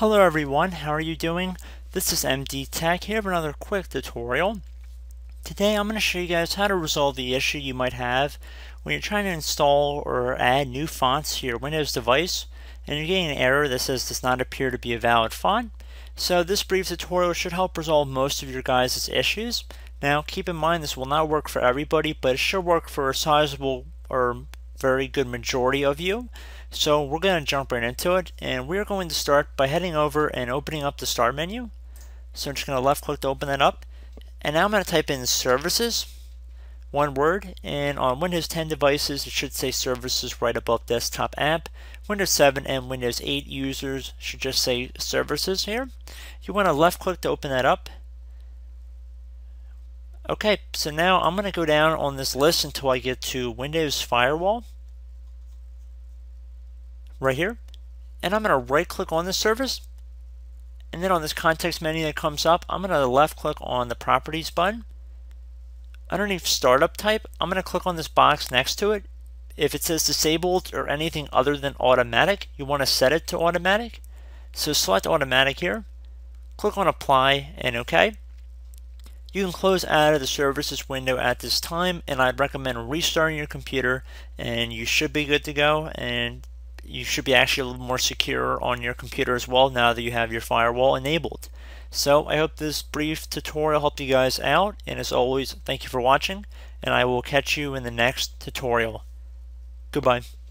Hello everyone, how are you doing? This is MD Tech here for another quick tutorial. Today I'm going to show you guys how to resolve the issue you might have when you're trying to install or add new fonts to your Windows device and you're getting an error that says does not appear to be a valid font. So this brief tutorial should help resolve most of your guys' issues. Now keep in mind this will not work for everybody but it should work for a sizable or very good majority of you. So we're going to jump right into it and we're going to start by heading over and opening up the start menu. So I'm just going to left click to open that up and now I'm going to type in services one word and on Windows 10 devices it should say services right above desktop app Windows 7 and Windows 8 users should just say services here you want to left click to open that up okay so now I'm gonna go down on this list until I get to Windows Firewall right here. And I'm going to right click on this service. And then on this context menu that comes up, I'm going to left click on the properties button. Underneath startup type, I'm going to click on this box next to it. If it says disabled or anything other than automatic, you want to set it to automatic. So select automatic here, click on apply and OK. You can close out of the services window at this time and I'd recommend restarting your computer and you should be good to go and you should be actually a little more secure on your computer as well now that you have your firewall enabled. So I hope this brief tutorial helped you guys out and as always thank you for watching and I will catch you in the next tutorial. Goodbye.